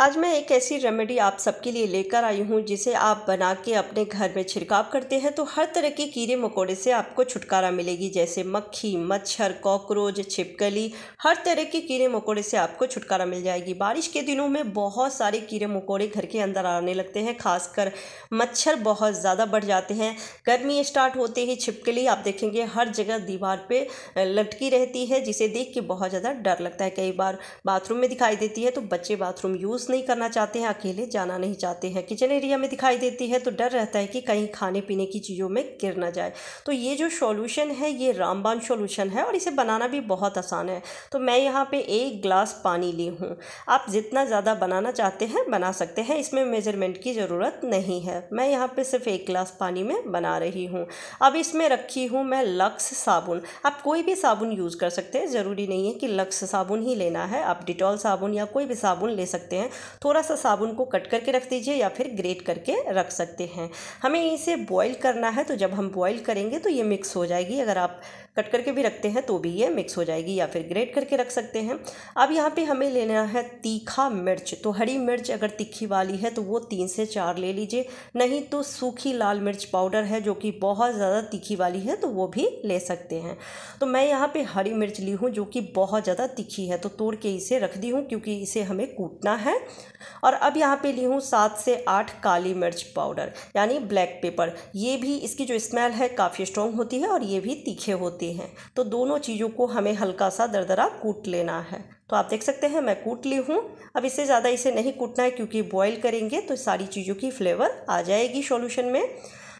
आज मैं एक ऐसी रेमेडी आप सबके लिए लेकर आई हूँ जिसे आप बना के अपने घर में छिड़काव करते हैं तो हर तरह के कीड़े मकोड़े से आपको छुटकारा मिलेगी जैसे मक्खी मच्छर कॉकरोच छिपकली हर तरह के कीड़े मकोड़े से आपको छुटकारा मिल जाएगी बारिश के दिनों में बहुत सारे कीड़े मकोड़े घर के अंदर आने लगते हैं खासकर मच्छर बहुत ज़्यादा बढ़ जाते हैं गर्मी स्टार्ट होते ही छिपकली आप देखेंगे हर जगह दीवार पर लटकी रहती है जिसे देख के बहुत ज़्यादा डर लगता है कई बार बाथरूम में दिखाई देती है तो बच्चे बाथरूम यूज़ महसूस नहीं करना चाहते हैं अकेले जाना नहीं चाहते हैं किचन एरिया में दिखाई देती है तो डर रहता है कि कहीं खाने पीने की चीज़ों में गिर ना जाए तो ये जो सॉल्यूशन है ये रामबान सॉल्यूशन है और इसे बनाना भी बहुत आसान है तो मैं यहाँ पर एक ग्लास पानी ली हूँ आप जितना ज़्यादा बनाना चाहते हैं बना सकते हैं इसमें मेजरमेंट की ज़रूरत नहीं है मैं यहाँ पर सिर्फ एक ग्लास पानी में बना रही हूँ अब इसमें रखी हूँ मैं लक्स साबुन आप कोई भी साबुन यूज़ कर सकते हैं ज़रूरी नहीं है कि लक्स साबुन ही लेना है आप डिटॉल साबुन या कोई भी साबुन ले सकते हैं थोड़ा सा साबुन को कट करके रख दीजिए या फिर ग्रेट करके रख सकते हैं हमें इसे बॉईल करना है तो जब हम बॉईल करेंगे तो ये मिक्स हो जाएगी अगर आप कट करके भी रखते हैं तो भी ये मिक्स हो जाएगी या फिर ग्रेट करके रख सकते हैं अब यहाँ पे हमें लेना है तीखा मिर्च तो हरी मिर्च अगर तीखी वाली है तो वो तीन से चार ले लीजिए नहीं तो सूखी लाल मिर्च पाउडर है जो कि बहुत ज़्यादा तीखी वाली है तो वो भी ले सकते हैं तो मैं यहाँ पर हरी मिर्च ली हूँ जो कि बहुत ज़्यादा तीखी है तो तोड़ के इसे रख दी हूँ क्योंकि इसे हमें कूटना है और अब यहाँ पर ली हूँ सात से आठ काली मिर्च पाउडर यानी ब्लैक पेपर ये भी इसकी जो स्मेल है काफ़ी स्ट्रॉन्ग होती है और ये भी तीखे होते होते हैं तो दोनों चीज़ों को हमें हल्का सा दरदरा कूट लेना है तो आप देख सकते हैं मैं कूट ली हूँ अब इससे ज़्यादा इसे नहीं कूटना है क्योंकि बॉईल करेंगे तो सारी चीज़ों की फ्लेवर आ जाएगी सॉल्यूशन में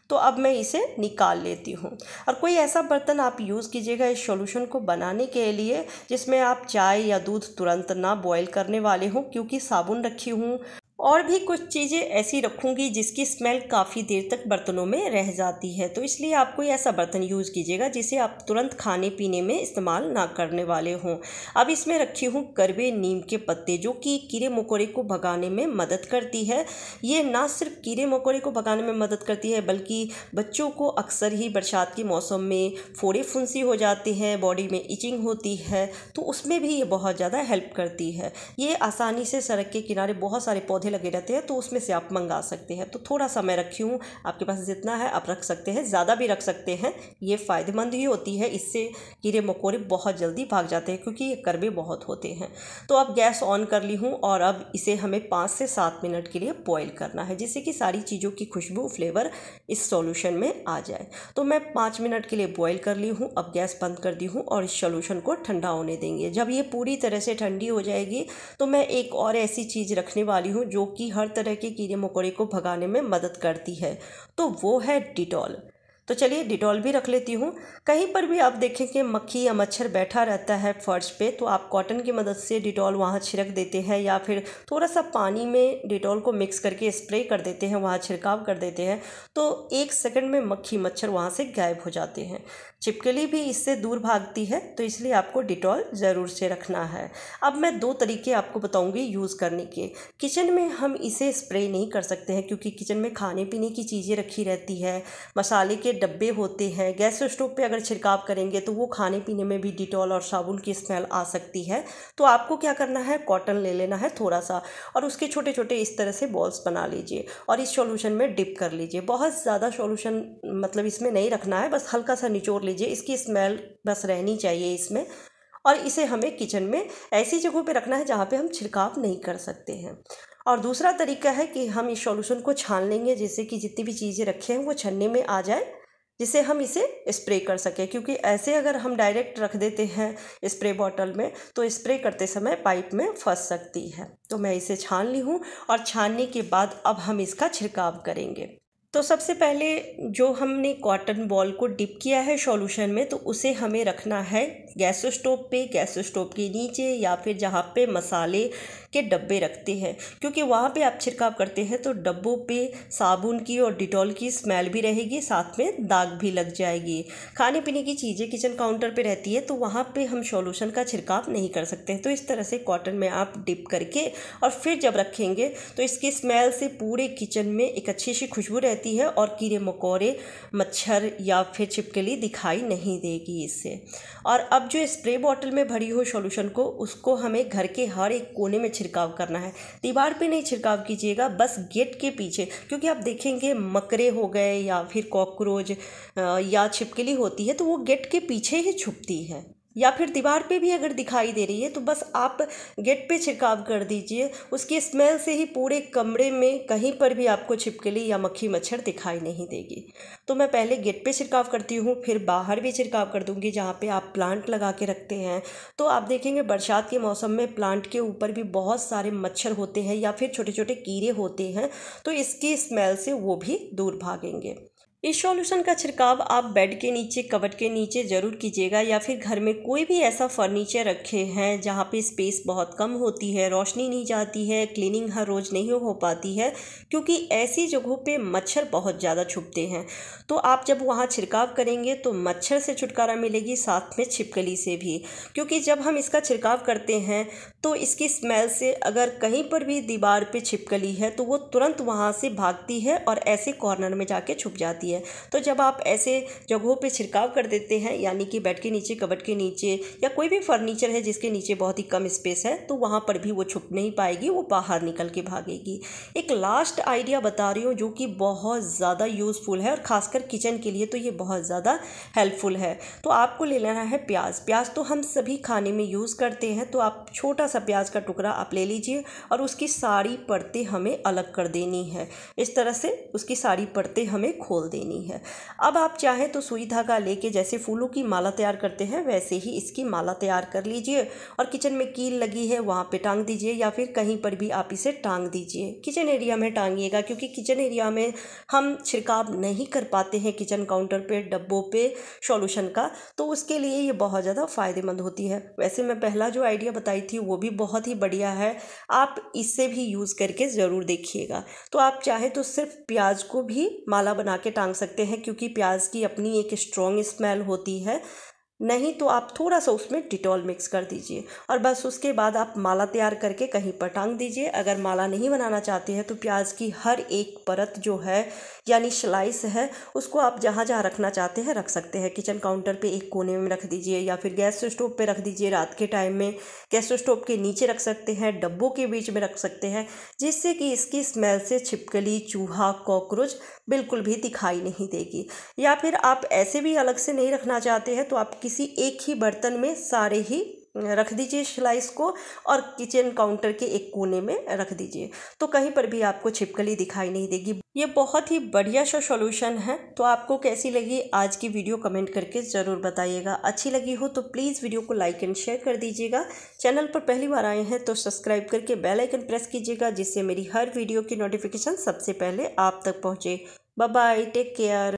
तो अब मैं इसे निकाल लेती हूँ और कोई ऐसा बर्तन आप यूज़ कीजिएगा इस सॉल्यूशन को बनाने के लिए जिसमें आप चाय या दूध तुरंत ना बॉईल करने वाले हों क्योंकि साबुन रखी हूँ और भी कुछ चीज़ें ऐसी रखूँगी जिसकी स्मेल काफ़ी देर तक बर्तनों में रह जाती है तो इसलिए आप कोई ऐसा बर्तन यूज़ कीजिएगा जिसे आप तुरंत खाने पीने में इस्तेमाल ना करने वाले हों अब इसमें रखी हूँ करवे नीम के पत्ते जो कि कीड़े मकोड़े को भगाने में मदद करती है ये ना सिर्फ कीड़े मकोड़े को भगाने में मदद करती है बल्कि बच्चों को अक्सर ही बरसात के मौसम में फोड़े फुंसी हो जाते हैं बॉडी में इचिंग होती है तो उसमें भी ये बहुत ज़्यादा हेल्प करती है ये आसानी से सड़क के किनारे बहुत सारे पौधे लगे रहते हैं तो उसमें से आप मंगा सकते हैं तो थोड़ा सा मैं रखी हूँ आपके पास जितना है आप रख सकते हैं ज़्यादा भी रख सकते हैं ये फ़ायदेमंद ही होती है इससे कीड़े मकोड़े बहुत जल्दी भाग जाते हैं क्योंकि ये करवे बहुत होते हैं तो अब गैस ऑन कर ली हूँ और अब इसे हमें पाँच से सात मिनट के लिए बॉयल करना है जिससे कि सारी चीज़ों की खुशबू फ्लेवर इस सॉल्यूशन में आ जाए तो मैं पाँच मिनट के लिए बॉयल कर ली हूँ अब गैस बंद कर दी हूँ और इस सॉल्यूशन को ठंडा होने देंगे जब ये पूरी तरह से ठंडी हो जाएगी तो मैं एक और ऐसी चीज़ रखने वाली हूँ जो जो कि हर तरह के कीड़े मकोड़े को भगाने में मदद करती है तो वो है डिटॉल तो चलिए डिटॉल भी रख लेती हूँ कहीं पर भी आप देखें कि मक्खी या मच्छर बैठा रहता है फर्श पे तो आप कॉटन की मदद से डिटॉल वहाँ छिड़क देते हैं या फिर थोड़ा सा पानी में डिटॉल को मिक्स करके स्प्रे कर देते हैं वहाँ छिड़काव कर देते हैं तो एक सेकंड में मक्खी मच्छर वहाँ से गायब हो जाते हैं चिपकली भी इससे दूर भागती है तो इसलिए आपको डिटॉल ज़रूर से रखना है अब मैं दो तरीके आपको बताऊँगी यूज़ करने के किचन में हम इसे स्प्रे नहीं कर सकते हैं क्योंकि किचन में खाने पीने की चीज़ें रखी रहती है मसाले के डब्बे होते हैं गैस स्टोव पे अगर छिड़काव करेंगे तो वो खाने पीने में भी डिटॉल और साबुन की स्मेल आ सकती है तो आपको क्या करना है कॉटन ले लेना है थोड़ा सा और उसके छोटे छोटे इस तरह से बॉल्स बना लीजिए और इस सॉल्यूशन में डिप कर लीजिए बहुत ज़्यादा सॉल्यूशन मतलब इसमें नहीं रखना है बस हल्का सा निचोड़ लीजिए इसकी स्मेल बस रहनी चाहिए इसमें और इसे हमें किचन में ऐसी जगहों पे रखना है जहाँ पे हम छिड़काव नहीं कर सकते हैं और दूसरा तरीका है कि हम इस सॉल्यूशन को छान लेंगे जैसे कि जितनी भी चीज़ें रखे हैं वो छनने में आ जाए जिसे हम इसे स्प्रे कर सकें क्योंकि ऐसे अगर हम डायरेक्ट रख देते हैं स्प्रे बॉटल में तो स्प्रे करते समय पाइप में फंस सकती है तो मैं इसे छान ली हूँ और छानने के बाद अब हम इसका छिड़काव करेंगे तो सबसे पहले जो हमने कॉटन बॉल को डिप किया है सॉल्यूशन में तो उसे हमें रखना है गैस स्टोव पे गैस स्टोव के नीचे या फिर जहाँ पे मसाले के डब्बे रखते हैं क्योंकि वहाँ पे आप छिड़काव करते हैं तो डब्बों पे साबुन की और डिटॉल की स्मेल भी रहेगी साथ में दाग भी लग जाएगी खाने पीने की चीज़ें किचन काउंटर पे रहती है तो वहाँ पे हम सॉल्यूशन का छिड़काव नहीं कर सकते हैं तो इस तरह से कॉटन में आप डिप करके और फिर जब रखेंगे तो इसकी स्मेल से पूरे किचन में एक अच्छी सी खुशबू रहती रहती है और कीड़े मकोड़े मच्छर या फिर छिपकली दिखाई नहीं देगी इससे और अब जो स्प्रे बॉटल में भरी हुई सॉल्यूशन को उसको हमें घर के हर एक कोने में छिड़काव करना है दीवार पे नहीं छिड़काव कीजिएगा बस गेट के पीछे क्योंकि आप देखेंगे मकरे हो गए या फिर कॉकरोच या छिपकली होती है तो वो गेट के पीछे ही छुपती है या फिर दीवार पे भी अगर दिखाई दे रही है तो बस आप गेट पे छिड़काव कर दीजिए उसकी स्मेल से ही पूरे कमरे में कहीं पर भी आपको छिपकली या मक्खी मच्छर दिखाई नहीं देगी तो मैं पहले गेट पे छिड़काव करती हूँ फिर बाहर भी छिड़काव कर दूँगी जहाँ पे आप प्लांट लगा के रखते हैं तो आप देखेंगे बरसात के मौसम में प्लांट के ऊपर भी बहुत सारे मच्छर होते हैं या फिर छोटे छोटे कीड़े होते हैं तो इसकी स्मेल से वो भी दूर भागेंगे इस सॉल्यूशन का छिड़काव आप बेड के नीचे कवर के नीचे ज़रूर कीजिएगा या फिर घर में कोई भी ऐसा फर्नीचर रखे हैं जहाँ पे स्पेस बहुत कम होती है रोशनी नहीं जाती है क्लीनिंग हर रोज़ नहीं हो पाती है क्योंकि ऐसी जगहों पे मच्छर बहुत ज़्यादा छुपते हैं तो आप जब वहाँ छिड़काव करेंगे तो मच्छर से छुटकारा मिलेगी साथ में छिपकली से भी क्योंकि जब हम इसका छिड़काव करते हैं तो इसकी स्मेल से अगर कहीं पर भी दीवार पर छिपकली है तो वो तुरंत वहाँ से भागती है और ऐसे कॉर्नर में जाके छुप जाती है है तो जब आप ऐसे जगहों पे छिड़काव कर देते हैं यानी कि बेड के नीचे कबट के नीचे या कोई भी फर्नीचर है जिसके नीचे बहुत ही कम स्पेस है तो वहाँ पर भी वो छुप नहीं पाएगी वो बाहर निकल के भागेगी एक लास्ट आइडिया बता रही हूँ जो कि बहुत ज़्यादा यूज़फुल है और ख़ासकर किचन के लिए तो ये बहुत ज़्यादा हेल्पफुल है तो आपको ले लेना है प्याज प्याज तो हम सभी खाने में यूज़ करते हैं तो आप छोटा सा प्याज का टुकड़ा आप ले लीजिए और उसकी सारी परतें हमें अलग कर देनी है इस तरह से उसकी सारी परतें हमें खोल देनी देनी है अब आप चाहें तो सुई धागा लेके जैसे फूलों की माला तैयार करते हैं वैसे ही इसकी माला तैयार कर लीजिए और किचन में कील लगी है वहाँ पे टांग दीजिए या फिर कहीं पर भी आप इसे टांग दीजिए किचन एरिया में टांगिएगा क्योंकि किचन एरिया में हम छिड़काव नहीं कर पाते हैं किचन काउंटर पर डब्बों पर सॉल्यूशन का तो उसके लिए ये बहुत ज़्यादा फ़ायदेमंद होती है वैसे मैं पहला जो आइडिया बताई थी वो भी बहुत ही बढ़िया है आप इससे भी यूज़ करके ज़रूर देखिएगा तो आप चाहे तो सिर्फ प्याज को भी माला बना के टांग सकते हैं क्योंकि प्याज की अपनी एक स्ट्रॉन्ग स्मेल होती है नहीं तो आप थोड़ा सा उसमें डिटॉल मिक्स कर दीजिए और बस उसके बाद आप माला तैयार करके कहीं पर टांग दीजिए अगर माला नहीं बनाना चाहते हैं तो प्याज की हर एक परत जो है यानी स्लाइस है उसको आप जहाँ जहाँ रखना चाहते हैं रख सकते हैं किचन काउंटर पे एक कोने में रख दीजिए या फिर गैस स्टोव पर रख दीजिए रात के टाइम में गैस स्टोव के नीचे रख सकते हैं डब्बों के बीच में रख सकते हैं जिससे कि इसकी स्मेल से छिपकली चूहा कॉकरोच बिल्कुल भी दिखाई नहीं देगी या फिर आप ऐसे भी अलग से नहीं रखना चाहते हैं तो आप किसी किसी एक ही बर्तन में सारे ही रख दीजिए स्लाइस को और किचन काउंटर के एक कोने में रख दीजिए तो कहीं पर भी आपको छिपकली दिखाई नहीं देगी ये बहुत ही बढ़िया सा सॉल्यूशन है तो आपको कैसी लगी आज की वीडियो कमेंट करके ज़रूर बताइएगा अच्छी लगी हो तो प्लीज़ वीडियो को लाइक एंड शेयर कर दीजिएगा चैनल पर पहली बार आए हैं तो सब्सक्राइब करके बेलाइकन प्रेस कीजिएगा जिससे मेरी हर वीडियो की नोटिफिकेशन सबसे पहले आप तक पहुँचे बाय टेक केयर